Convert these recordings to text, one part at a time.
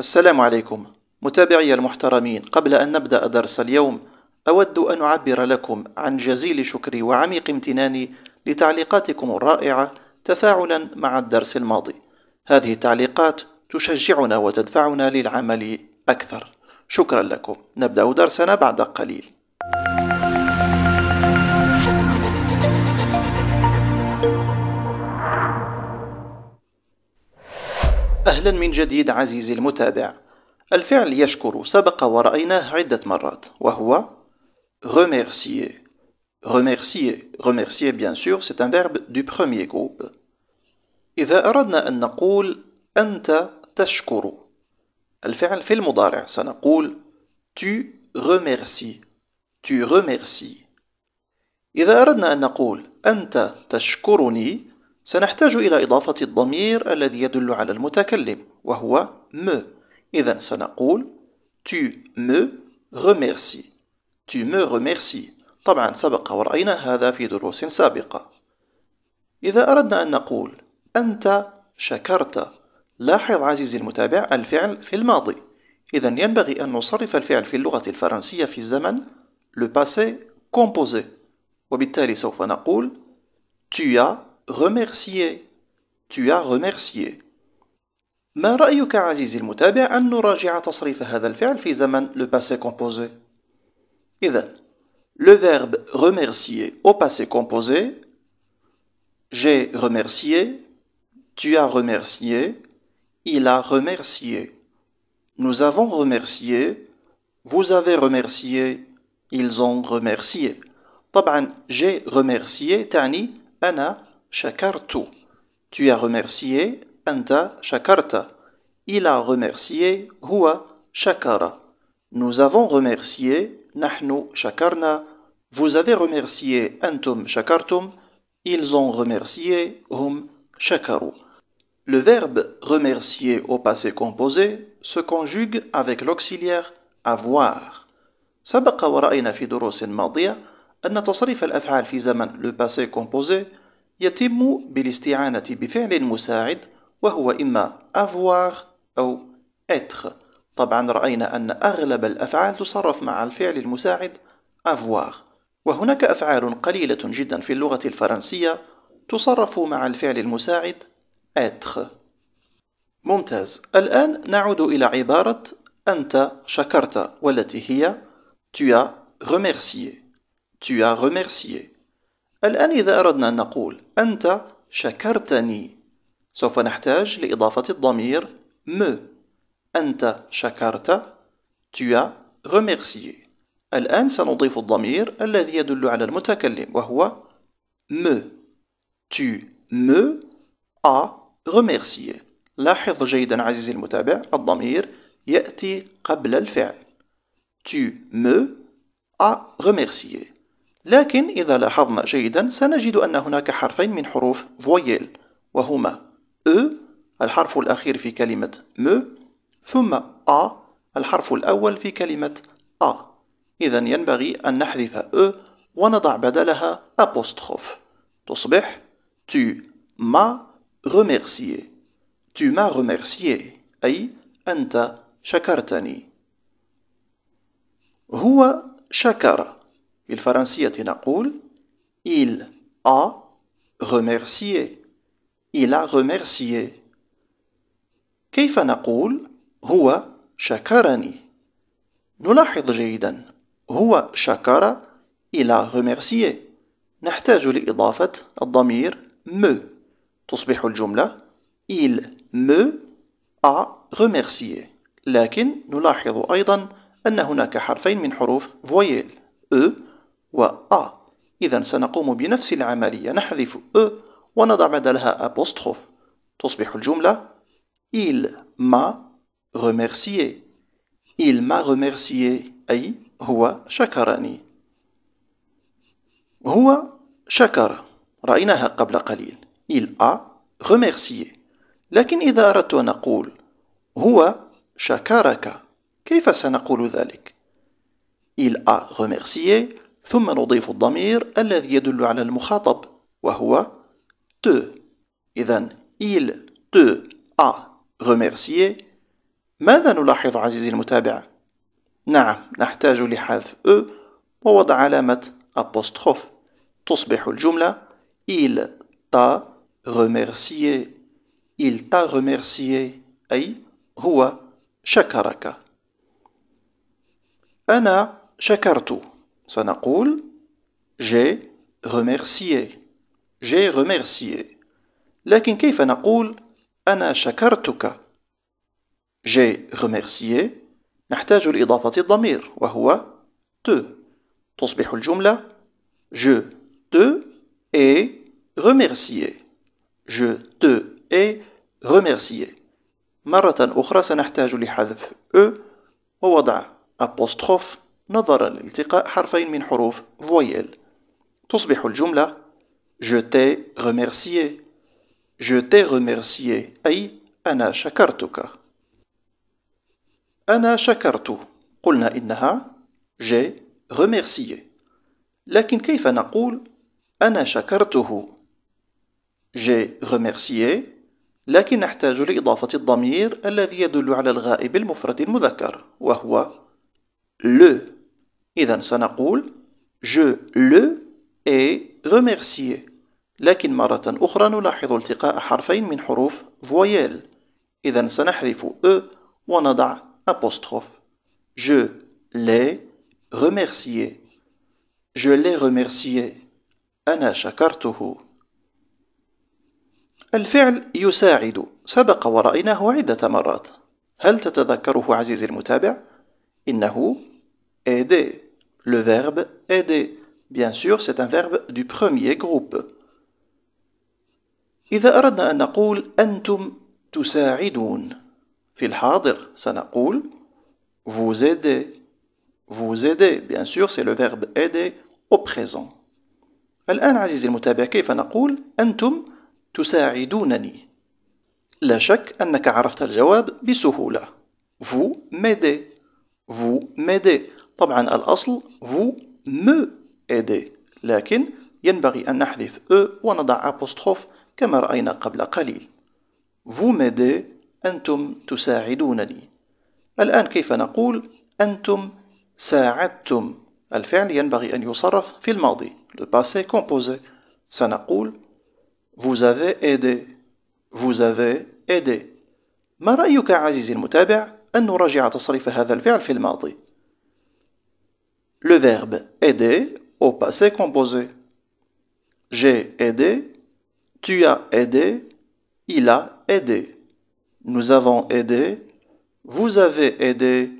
السلام عليكم متابعي المحترمين قبل أن نبدأ درس اليوم أود أن أعبر لكم عن جزيل شكري وعميق امتناني لتعليقاتكم الرائعة تفاعلا مع الدرس الماضي هذه التعليقات تشجعنا وتدفعنا للعمل أكثر شكرا لكم نبدأ درسنا بعد قليل أهلا من جديد عزيزي المتابع الفعل يشكر سبق ورأيناه عدة مرات وهو remercier remercier remercier bien sûr c'est un verbe du premier groupe إذا أردنا أن نقول أنت تشكر الفعل في المضارع سنقول tu remercies tu remercies إذا أردنا أن نقول أنت تشكرني سنحتاج إلى إضافة الضمير الذي يدل على المتكلم وهو me إذا سنقول tu me remercie tu me remercie طبعا سبق ورأينا هذا في دروس سابقة إذا أردنا أن نقول أنت شكرت لاحظ عزيزي المتابع الفعل في الماضي إذا ينبغي أن نصرف الفعل في اللغة الفرنسية في الزمن le passé composé وبالتالي سوف نقول tu as remercier. Tu as remercié. ما رأيك عزيزي المتابع أن نراجع تصريف هذا الفعل في زمن le passé composé le verbe remercier au passé composé j'ai remercié tu as remercié il a remercié nous avons remercié vous avez remercié ils ont remercié طبعا j'ai remercié تعني أنا shakartu. Tu as remercié, anta shakarta. Il a remercié, Hua shakara. Nous avons remercié, nahnu shakarna. Vous avez remercié, antum shakartum. Ils ont remercié, hum shakaru. Le verbe remercier au passé composé se conjugue avec l'auxiliaire avoir. le passé composé يتم بالاستعانة بفعل مساعد وهو إما avoir أو être طبعا رأينا أن أغلب الأفعال تصرف مع الفعل المساعد avoir وهناك أفعال قليلة جدا في اللغة الفرنسية تصرف مع الفعل المساعد être ممتاز الآن نعود إلى عبارة أنت شكرت والتي هي tu as remercié tu as remercié الآن إذا أردنا أن نقول أنت شكرتني سوف نحتاج لإضافة الضمير م أنت شكرت tu as remercié الآن سنضيف الضمير الذي يدل على المتكلم وهو م tu me as remercié لاحظ جيدا عزيزي المتابع الضمير يأتي قبل الفعل tu me as remercié لكن إذا لاحظنا جيدا سنجد أن هناك حرفين من حروف فويل وهما أ الحرف الأخير في كلمة م ثم أ الحرف الأول في كلمة أ إذا ينبغي أن نحذف أ ونضع بدلها أبوستخوف تصبح tu m'as remercié tu m'as remercié أي أنت شكرتني هو شكر بالفرنسية نقول il a remercié il a remercié كيف نقول هو شكرني نلاحظ جيدا هو شكر إلى remercié نحتاج لإضافة الضمير me تصبح الجملة il me a remercié لكن نلاحظ أيضا أن هناك حرفين من حروف voyelle e و أ إذا سنقوم بنفس العملية نحذف أ ونضع بدلها أبوستروف تصبح الجملة Il m'a remercié Il m'a remercié أي هو شكرني هو شكر رأيناها قبل قليل Il a remercié لكن إذا أردت أن أقول هو شكرك كيف سنقول ذلك؟ Il a remercié ثم نضيف الضمير الذي يدل على المخاطب وهو te إذا il te a remercié ماذا نلاحظ عزيزي المتابع؟ نعم نحتاج لحذف أ e ووضع علامة apostrophe تصبح الجملة il t'a remercié il t'a remercié أي هو شكرك أنا شكرت سنقول j'ai remercié j'ai remercié لكن كيف نقول أنا شكرتك j'ai remercié نحتاج لإضافة الضمير وهو te تصبح الجملة je te ai remercié je te ai remercié مرة أخرى سنحتاج لحذف e ووضع apostrophe نظرا لالتقاء حرفين من حروف فويل تصبح الجملة Je t'ai remercié Je t'ai remercié أي أنا شكرتك أنا شكرت قلنا إنها j'ai remercié لكن كيف نقول أنا شكرته j'ai remercié لكن نحتاج لإضافة الضمير الذي يدل على الغائب المفرد المذكر وهو le إذا سنقول je le ai remercié لكن مرة أخرى نلاحظ التقاء حرفين من حروف فويل إذا سنحذف أ e ونضع apostrophe je l'ai remercié je l'ai remercié أنا شكرته الفعل يساعد سبق ورأيناه عدة مرات هل تتذكره عزيزي المتابع؟ إنه aider Le verbe aider. Bien sûr, c'est un verbe du premier groupe. إذا أردنا أن نقول أنتم تساعدون في الحاضر سنقول vous aidez vous aidez bien sûr c'est le verbe aider au présent الآن عزيزي المتابع كيف نقول أنتم تساعدونني لا شك أنك عرفت الجواب بسهولة vous m'aidez vous m'aidez طبعا الأصل vous me aidez لكن ينبغي أن نحذف e ونضع apostrophe كما رأينا قبل قليل vous m'aidez أنتم تساعدونني الآن كيف نقول أنتم ساعدتم الفعل ينبغي أن يصرف في الماضي le passé composé سنقول vous avez aidé vous avez aidé ما رأيك عزيزي المتابع أن نراجع تصريف هذا الفعل في الماضي le verbe aider au passé composé. J'ai aidé, tu as aidé, il a aidé. Nous avons aidé, vous avez aidé,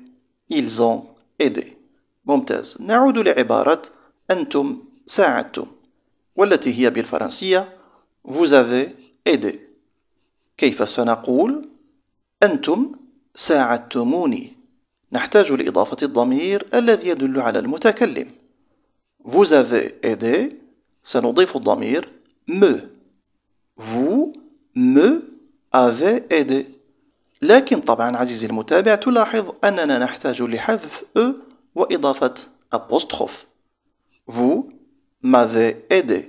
ils ont aidé. ممتاز نعود لعبارة أنتم ساعدتم والتي هي بالفرنسية vous avez aidé كيف سنقول أنتم ساعدتموني نحتاج لإضافة الضمير الذي يدل على المتكلم. Vous avez aidé سنضيف الضمير me. Vous me avez aidé. لكن طبعا عزيزي المتابع تلاحظ أننا نحتاج لحذف e وإضافة apostrophe. Vous m'avez aidé.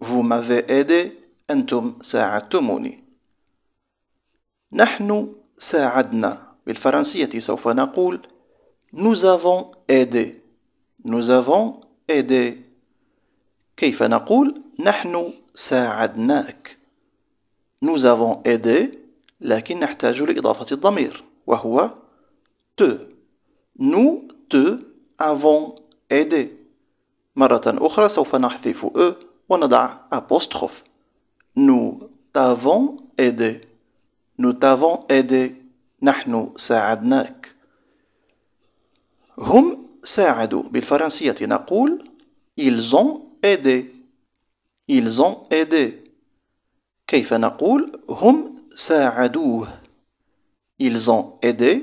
Vous m'avez aidé. أنتم ساعدتموني. نحن ساعدنا بالفرنسية سوف نقول Nous avons aidé. Nous avons aidé. كيف نقول نحن ساعدناك. Nous avons aidé لكن نحتاج لإضافة الضمير وهو te. Nous te avons aidé. مرة أخرى سوف نحذف e ونضع apostrophe. Nous t'avons aidé. Nous t'avons aidé. نحن ساعدناك هم ساعدوا بالفرنسية نقول ils ont aidé ils ont aidé كيف نقول هم ساعدوه ils ont aidé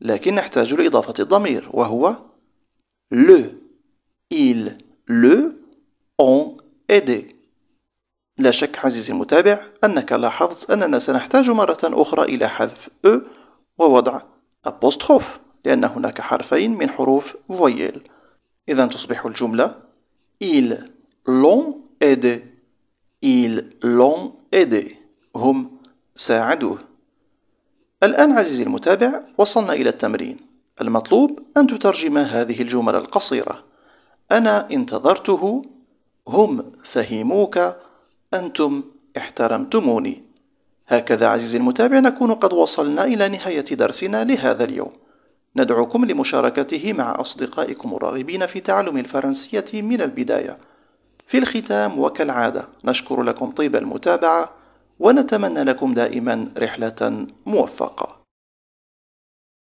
لكن نحتاج لإضافة الضمير وهو le il le ont aidé لا شك عزيزي المتابع أنك لاحظت أننا سنحتاج مرة أخرى إلى حذف e ووضع أبوستخوف لأن هناك حرفين من حروف فويل إذا تصبح الجملة إيل l'ont إيدي ils l'ont إيدي هم ساعدوه الآن عزيزي المتابع وصلنا إلى التمرين المطلوب أن تترجم هذه الجمل القصيرة أنا انتظرته هم فهموك أنتم احترمتموني هكذا عزيزي المتابع نكون قد وصلنا إلى نهاية درسنا لهذا اليوم ندعوكم لمشاركته مع أصدقائكم الراغبين في تعلم الفرنسية من البداية في الختام وكالعادة نشكر لكم طيب المتابعة ونتمنى لكم دائما رحلة موفقة